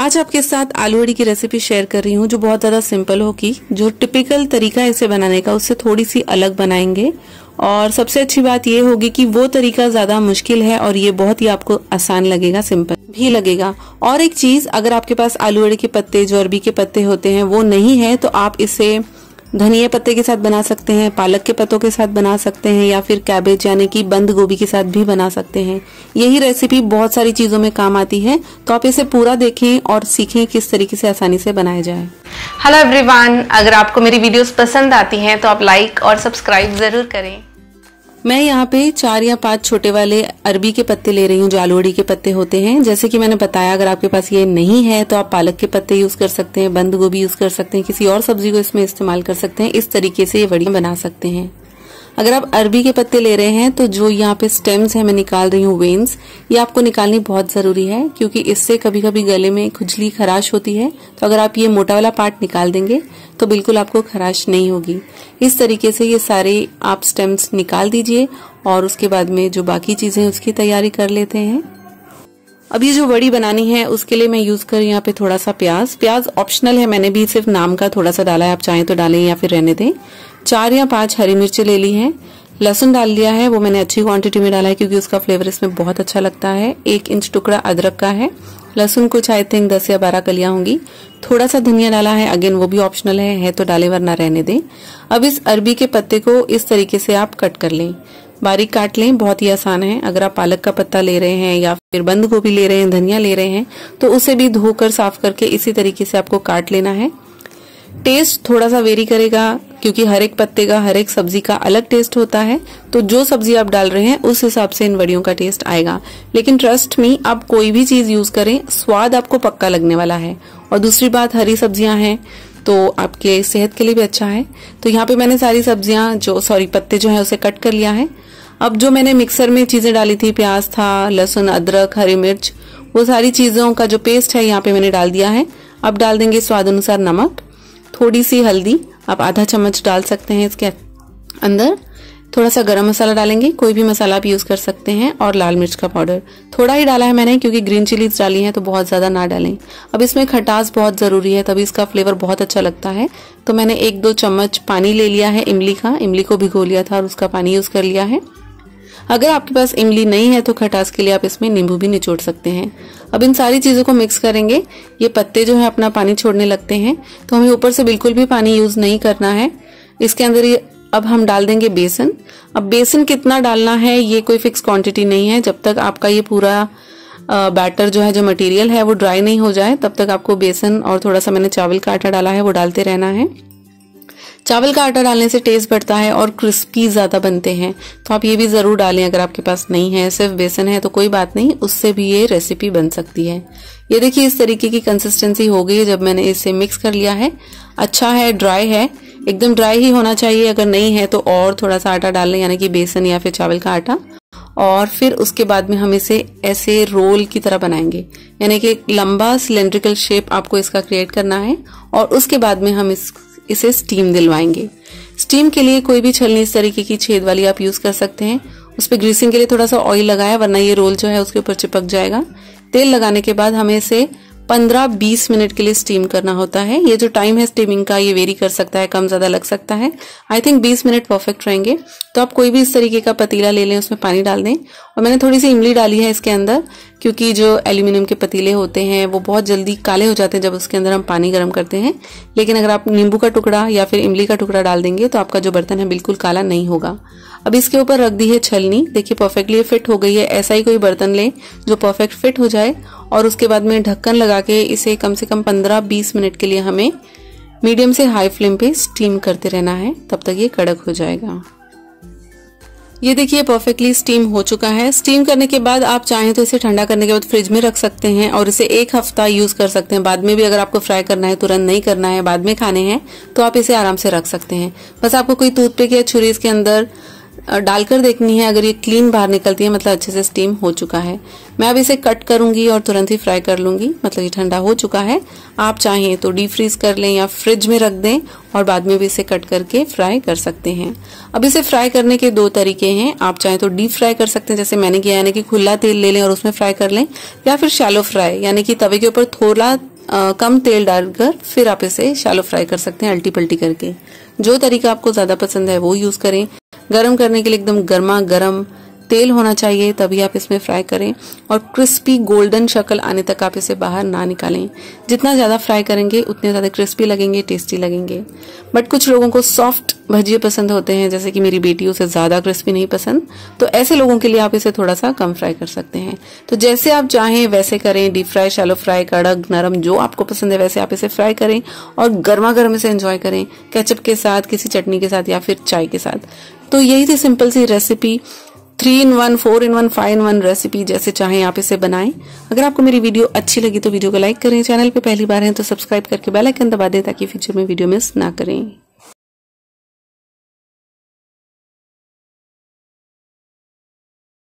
आज आपके साथ आलू अड़ी की रेसिपी शेयर कर रही हूँ जो बहुत ज़्यादा सिंपल होगी जो टिपिकल तरीका है इसे बनाने का उससे थोड़ी सी अलग बनाएंगे और सबसे अच्छी बात ये होगी कि वो तरीका ज़्यादा मुश्किल है और ये बहुत ही आपको आसान लगेगा सिंपल भी लगेगा और एक चीज़ अगर आपके पास आलू अड़ी के पत्ते जो अरबी के पत्ते होते हैं वो नहीं है तो आप इसे धनिया पत्ते के साथ बना सकते हैं पालक के पत्तों के साथ बना सकते हैं या फिर कैबेज यानी कि बंद गोभी के साथ भी बना सकते हैं यही रेसिपी बहुत सारी चीज़ों में काम आती है तो आप इसे पूरा देखें और सीखें किस तरीके से आसानी से बनाया जाए हेलो एवरीवन अगर आपको मेरी वीडियोस पसंद आती हैं तो आप लाइक और सब्सक्राइब ज़रूर करें मैं यहाँ पे चार या पांच छोटे वाले अरबी के पत्ते ले रही हूँ जालोड़ी के पत्ते होते हैं जैसे कि मैंने बताया अगर आपके पास ये नहीं है तो आप पालक के पत्ते यूज कर सकते हैं बंद गोभी यूज कर सकते हैं किसी और सब्जी को इसमें इस्तेमाल कर सकते हैं इस तरीके से ये वड़ियां बना सकते हैं अगर आप अरबी के पत्ते ले रहे हैं तो जो यहाँ पे स्टेम्स है मैं निकाल रही हूँ वेन्स ये आपको निकालनी बहुत जरूरी है क्योंकि इससे कभी कभी गले में खुजली खराश होती है तो अगर आप ये मोटा वाला पार्ट निकाल देंगे तो बिल्कुल आपको खराश नहीं होगी इस तरीके से ये सारे आप स्टेम्स निकाल दीजिए और उसके बाद में जो बाकी चीजें उसकी तैयारी कर लेते हैं अब ये जो बड़ी बनानी है उसके लिए मैं यूज कर यहाँ पे थोड़ा सा प्याज प्याज ऑप्शनल है मैंने भी सिर्फ नाम का थोड़ा सा डाला है आप चाहें तो डालें या फिर रहने दें चार या पांच हरी मिर्ची ले ली है लहसुन डाल लिया है वो मैंने अच्छी क्वांटिटी में डाला है क्योंकि उसका फ्लेवर इसमें बहुत अच्छा लगता है एक इंच टुकड़ा अदरक का है लहसुन कुछ आई थिंक दस या बारह कलियां होंगी थोड़ा सा धनिया डाला है अगेन वो भी ऑप्शनल है, है तो डाले वरना रहने दें अब इस अरबी के पत्ते को इस तरीके से आप कट कर लें बारीक काट लें बहुत ही आसान है अगर आप पालक का पत्ता ले रहे हैं या फिर बंद गोभी ले रहे हैं धनिया ले रहे हैं तो उसे भी धोकर साफ करके इसी तरीके से आपको काट लेना है टेस्ट थोड़ा सा वेरी करेगा क्योंकि हर एक पत्ते का हर एक सब्जी का अलग टेस्ट होता है तो जो सब्जी आप डाल रहे हैं उस हिसाब से इन वड़ियों का टेस्ट आएगा लेकिन ट्रस्ट में आप कोई भी चीज यूज करें स्वाद आपको पक्का लगने वाला है और दूसरी बात हरी सब्जियां हैं तो आपके सेहत के लिए भी अच्छा है तो यहाँ पे मैंने सारी सब्जियां जो सॉरी पत्ते जो है उसे कट कर लिया है अब जो मैंने मिक्सर में चीज़ें डाली थी प्याज था लहसुन अदरक हरी मिर्च वो सारी चीज़ों का जो पेस्ट है यहाँ पे मैंने डाल दिया है अब डाल देंगे स्वाद अनुसार नमक थोड़ी सी हल्दी आप आधा चम्मच डाल सकते हैं इसके अंदर थोड़ा सा गरम मसाला डालेंगे कोई भी मसाला आप यूज़ कर सकते हैं और लाल मिर्च का पाउडर थोड़ा ही डाला है मैंने क्योंकि ग्रीन चिलीज डाली है तो बहुत ज़्यादा ना डालें अब इसमें खटास बहुत ज़रूरी है तभी इसका फ्लेवर बहुत अच्छा लगता है तो मैंने एक दो चम्मच पानी ले लिया है इमली का इमली को भिगो लिया था और उसका पानी यूज़ कर लिया है अगर आपके पास इमली नहीं है तो खटास के लिए आप इसमें नींबू भी निचोड़ सकते हैं अब इन सारी चीज़ों को मिक्स करेंगे ये पत्ते जो है अपना पानी छोड़ने लगते हैं तो हमें ऊपर से बिल्कुल भी पानी यूज़ नहीं करना है इसके अंदर ये अब हम डाल देंगे बेसन अब बेसन कितना डालना है ये कोई फिक्स क्वांटिटी नहीं है जब तक आपका ये पूरा बैटर जो है जो मटेरियल है वो ड्राई नहीं हो जाए तब तक आपको बेसन और थोड़ा सा मैंने चावल का आटा डाला है वो डालते रहना है चावल का आटा डालने से टेस्ट बढ़ता है और क्रिस्पी ज़्यादा बनते हैं तो आप ये भी ज़रूर डालें अगर आपके पास नहीं है सिर्फ बेसन है तो कोई बात नहीं उससे भी ये रेसिपी बन सकती है ये देखिए इस तरीके की कंसिस्टेंसी हो गई है जब मैंने इसे मिक्स कर लिया है अच्छा है ड्राई है एकदम ड्राई ही होना चाहिए अगर नहीं है तो और थोड़ा सा आटा डाल यानी कि बेसन या फिर चावल का आटा और फिर उसके बाद में हम इसे ऐसे रोल की तरह बनाएंगे यानी कि लंबा सिलेंड्रिकल शेप आपको इसका क्रिएट करना है और उसके बाद में हम इस इसे स्टीम दिलवाएंगे स्टीम के लिए कोई भी छलनी इस तरीके की छेद वाली आप यूज कर सकते हैं उस पर ग्रीसिंग के लिए थोड़ा सा ऑयल लगाया वरना ये रोल जो है उसके ऊपर चिपक जाएगा तेल लगाने के बाद हमें इसे 15-20 मिनट के लिए स्टीम करना होता है ये जो टाइम है स्टीमिंग का ये वेरी कर सकता है कम ज्यादा लग सकता है आई थिंक 20 मिनट परफेक्ट रहेंगे तो आप कोई भी इस तरीके का पतीला ले लें उसमें पानी डाल दें और मैंने थोड़ी सी इमली डाली है इसके अंदर क्योंकि जो एल्यूमिनियम के पतीले होते हैं वो बहुत जल्दी काले हो जाते हैं जब उसके अंदर हम पानी गर्म करते हैं लेकिन अगर आप नींबू का टुकड़ा या फिर इमली का टुकड़ा डाल देंगे तो आपका जो बर्तन है बिल्कुल काला नहीं होगा अब इसके ऊपर रख दी है छलनी देखिए परफेक्टली फिट हो गई है ऐसा ही कोई बर्तन लें जो परफेक्ट फिट हो जाए और उसके बाद में ढक्कन लगा के इसे कम से कम पंद्रह बीस मिनट के लिए हमें मीडियम से हाई फ्लेम पे स्टीम करते रहना है तब तक ये कड़क हो जाएगा ये देखिए परफेक्टली स्टीम हो चुका है स्टीम करने के बाद आप चाहें तो इसे ठंडा करने के बाद फ्रिज में रख सकते हैं और इसे एक हफ्ता यूज कर सकते हैं बाद में भी अगर आपको फ्राई करना है तुरंत नहीं करना है बाद में खाने हैं तो आप इसे आराम से रख सकते हैं बस आपको कोई टूथपिक या छुरी इसके अंदर डालकर देखनी है अगर ये क्लीन बाहर निकलती है मतलब अच्छे से स्टीम हो चुका है मैं अब इसे कट करूंगी और तुरंत ही फ्राई कर लूंगी मतलब ये ठंडा हो चुका है आप चाहें तो डीप फ्रीज कर लें या फ्रिज में रख दें और बाद में भी इसे कट करके फ्राई कर सकते हैं अब इसे फ्राई करने के दो तरीके हैं आप चाहें तो डीप फ्राई कर सकते हैं जैसे मैंने किया यानी कि खुला तेल ले लें और उसमें फ्राई कर लें या फिर शैलो फ्राई यानी कि तवे के ऊपर थोड़ा कम तेल डालकर फिर आप इसे शैलो फ्राई कर सकते हैं अल्टी पल्टी करके जो तरीका आपको ज़्यादा पसंद है वो यूज़ करें गर्म करने के लिए एकदम गर्मा गर्म तेल होना चाहिए तभी आप इसमें फ्राई करें और क्रिस्पी गोल्डन शक्ल आने तक आप इसे बाहर ना निकालें जितना ज़्यादा फ्राई करेंगे उतने ज़्यादा क्रिस्पी लगेंगे टेस्टी लगेंगे बट कुछ लोगों को सॉफ्ट भजिए पसंद होते हैं जैसे कि मेरी बेटी उसे ज़्यादा क्रिस्पी नहीं पसंद तो ऐसे लोगों के लिए आप इसे थोड़ा सा कम फ्राई कर सकते हैं तो जैसे आप चाहें वैसे करें डीप फ्राई शैलो फ्राई कड़क नरम जो आपको पसंद है वैसे आप इसे फ्राई करें और गर्मा गर्म इसे एंजॉय करें कैचअप के साथ किसी चटनी के साथ या फिर चाय के साथ तो यही थी सिंपल सी recipe three in one four in one five in one recipe जैसे चाहें आप इसे बनाएं अगर आपको मेरी वीडियो अच्छी लगी तो वीडियो को लाइक करें चैनल पे पहली बार हैं तो सब्सक्राइब करके बेल आइकन दबा दें ताकि फ्यूचर में वीडियो मिस ना करें